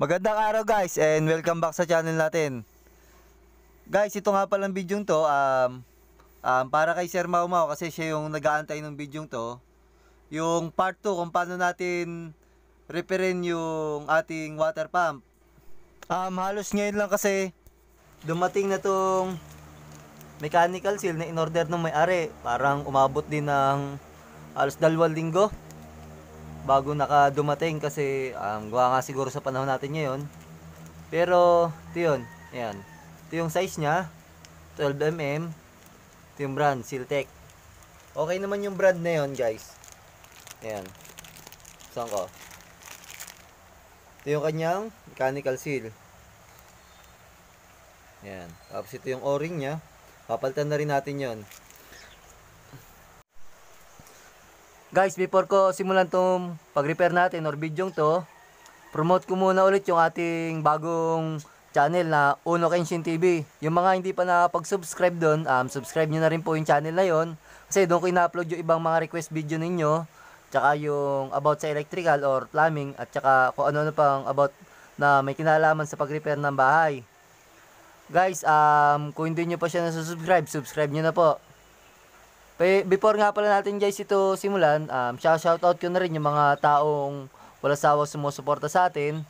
Magandang araw guys and welcome back sa channel natin. Guys, ito nga palang video to um, um, para kay Sir Mau Mau kasi siya yung nagaantay ng video to. Yung part 2 kung paano natin repairin yung ating water pump. Um, halos ngayon lang kasi dumating na tong mechanical seal na inorder ng may-ari. Parang umabot din ng halos dalawang linggo bago nakadumating kasi um, gawa nga siguro sa panahon natin ngayon. Pero, ito yun. Ayan. Ito yung size niya. 12mm. Ito yung brand, Siltec. Okay naman yung brand na yun, guys. Ayan. Saan ko? Ito yung kanyang mechanical seal. Ayan. Tapos ito yung o-ring niya. Papalitan na rin natin yun. Guys, before ko simulan tong pag-repair natin or video to, promote ko muna ulit yung ating bagong channel na Uno Kenshin TV. Yung mga hindi pa nakapag-subscribe doon, um, subscribe nyo na rin po yung channel na yon. Kasi doon ko ina-upload yung ibang mga request video ninyo, tsaka yung about sa electrical or plumbing, at tsaka kung ano-ano pang about na may kinalaman sa pag-repair ng bahay. Guys, um, kung hindi nyo pa siya nasusubscribe, subscribe nyo na po. Before nga pala natin guys ito simulan, um, shout out ko na rin yung mga taong wala sawa sumusuporta sa atin.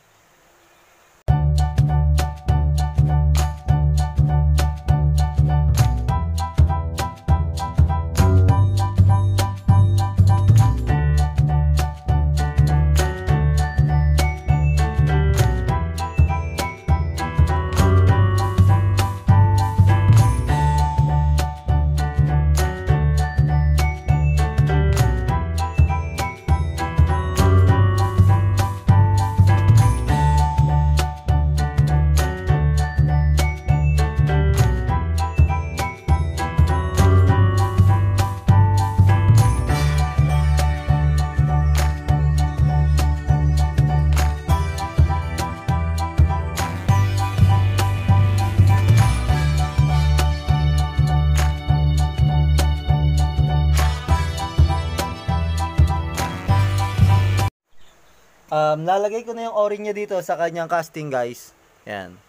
Um, lalagay ko na yung o-ring niya dito sa kanyang casting, guys. Yan.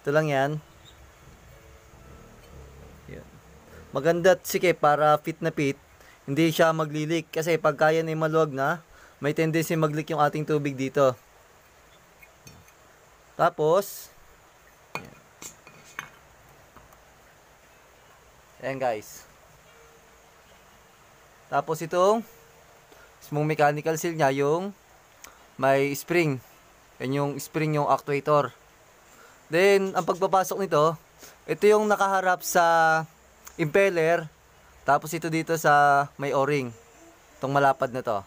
Ito lang yan. Yan. Maganda at sike para fit na fit. Hindi siya maglilik kasi pag kaya na maluwag na, may tendency maglik yung ating tubig dito. Tapos, Ayan guys. Tapos itong mong mechanical seal niya yung may spring. Yan yung spring yung actuator. Then, ang pagpapasok nito, ito yung nakaharap sa impeller. Tapos ito dito sa may o-ring. Itong malapad na to.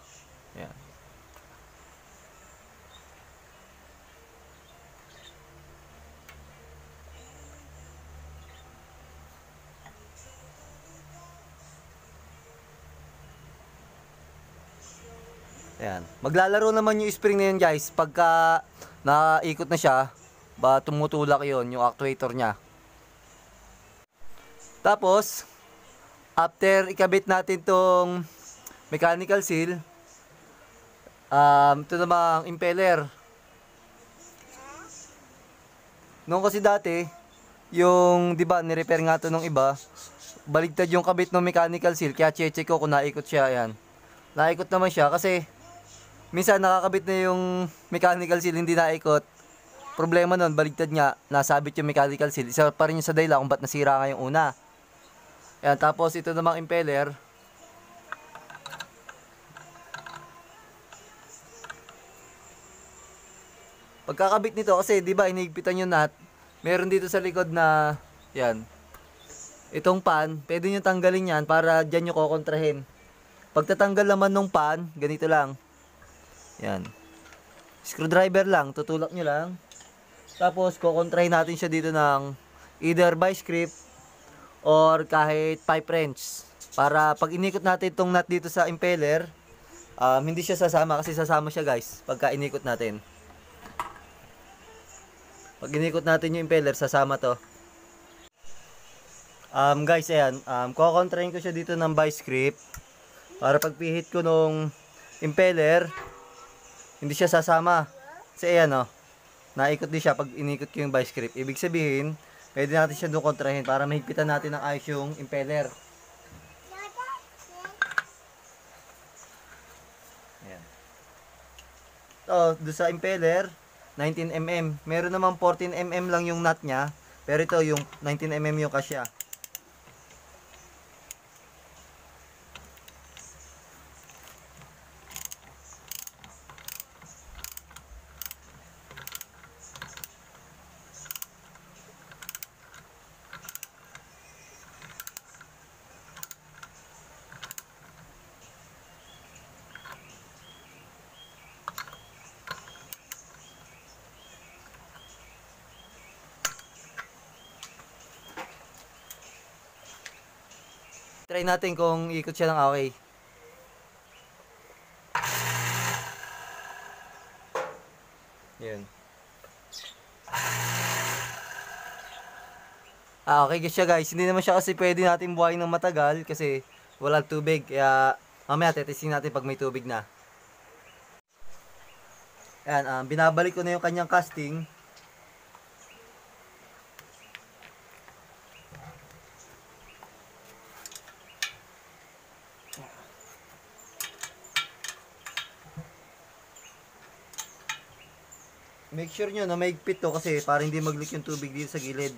Ayan. Maglalaro naman yung spring na yun guys. Pagka naikot na siya, ba tumutulak yon yung actuator niya. Tapos, after ikabit natin tong mechanical seal, um, ito namang impeller. Noong kasi dati, yung, di ba, nirepair nga to nung iba, baligtad yung kabit ng mechanical seal, kaya check ko kung naikot siya, yan. Naikot naman siya kasi minsan nakakabit na yung mechanical seal hindi naikot. Problema nun, baligtad nga, nasabit yung mechanical seal. Isa pa rin yung sa dayla kung ba't nasira nga yung una. Ayan, tapos ito namang impeller. Pagkakabit nito, kasi di ba inigpitan yung nut, meron dito sa likod na, yan, itong pan, pwede nyo tanggalin yan para dyan nyo kukontrahin. Pagtatanggal naman ng pan, ganito lang, yan. Screwdriver lang, tutulak nyo lang. Tapos, kukontray natin siya dito ng either by script or kahit pipe wrench. Para pag inikot natin itong nut dito sa impeller, um, hindi siya sasama kasi sasama siya guys pagka inikot natin. Pag inikot natin yung impeller, sasama to. Um, guys, ayan. Um, kukontrain ko siya dito ng by script para pagpihit ko nung impeller, hindi siya sasama. Kasi ayan o. Oh, naikot din siya pag inikot ko yung vice grip. Ibig sabihin, pwede natin siya doon kontrahin para mahigpitan natin ng ayos yung impeller. Ayan. So, doon sa impeller, 19mm. Meron naman 14mm lang yung nut niya. Pero ito, yung 19mm yung kasya. Try natin kung ikot siya ng okay. Yun. Ah, okay guys siya guys. Hindi naman siya kasi pwede natin buhayin ng matagal kasi walang tubig. Kaya mamaya tetisting natin pag may tubig na. Ayan, um, binabalik ko na yung kanyang casting. Make sure nyo na maigpit to kasi para hindi mag-leak yung tubig dito sa gilid.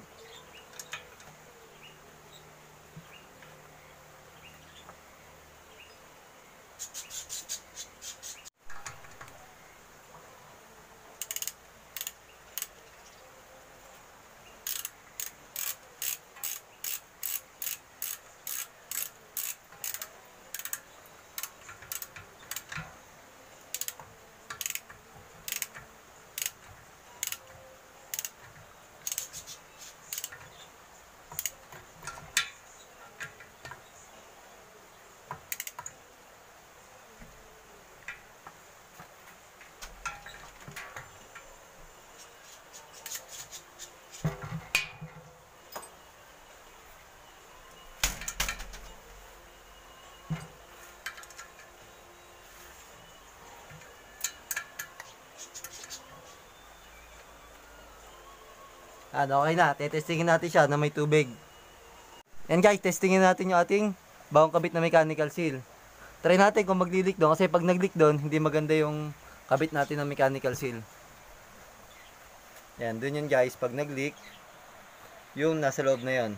Yan, okay na. Tetestingin natin siya na may tubig. And guys, testingin natin yung ating bawang kabit na mechanical seal. Try natin kung mag-leak doon kasi pag nag-leak doon, hindi maganda yung kabit natin ng mechanical seal. Yan, doon yun guys. Pag nag-leak, yung nasa loob na yun.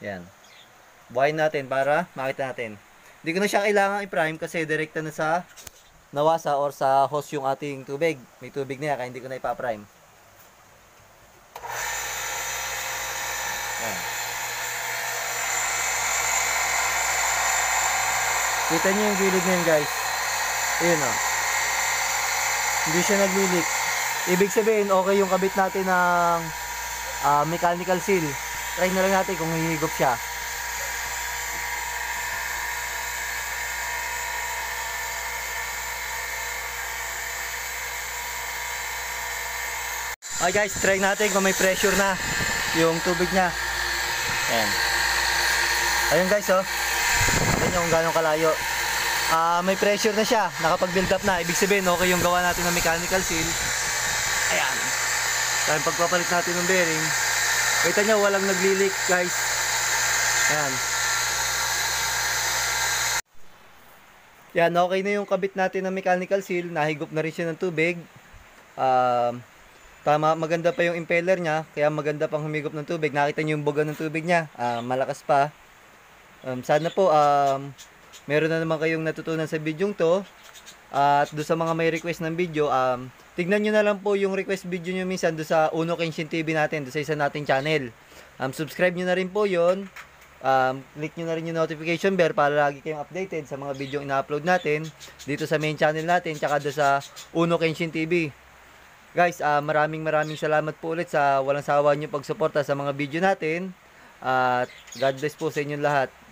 Yan. Buhayin natin para makita natin. Hindi ko na siya kailangan i-prime kasi direkta na sa nawasa or sa hose yung ating tubig. May tubig na yan kaya hindi ko na ipa-prime. Kita niyo yung gilid niyan guys. Ayun o. Oh. Hindi siya naglilik. Ibig sabihin, okay yung kabit natin ng uh, mechanical seal. Try na lang natin kung hihigop siya. Okay guys, try natin kung may pressure na yung tubig niya. Ayan. Ayun guys oh. Ayun yung kung gaano kalayo uh, may pressure na siya, nakapag-build up na. Ibig sabihin, okay yung gawa natin ng mechanical seal. Ayan. Dahil pagpapalit natin ng bearing, kita nyo, walang nagli-leak guys. Ayan. Yan, okay na yung kabit natin ng mechanical seal. Nahigop na rin siya ng tubig. Um, uh, Tama, maganda pa yung impeller niya, kaya maganda pang humigop ng tubig. Nakita niyo yung buga ng tubig niya, uh, malakas pa. Um, sana po um, meron na naman kayong natutunan sa video to. at doon sa mga may request ng video, um, tignan nyo na lang po yung request video nyo minsan doon sa Uno Kenshin TV natin, doon sa isa nating channel. Um, subscribe nyo na rin po yon um, click nyo na rin yung notification bell para lagi kayong updated sa mga video ina-upload natin dito sa main channel natin tsaka doon sa Uno Kenshin TV guys uh, maraming maraming salamat po ulit sa walang sawa nyo pagsuporta sa mga video natin at uh, God bless po sa inyong lahat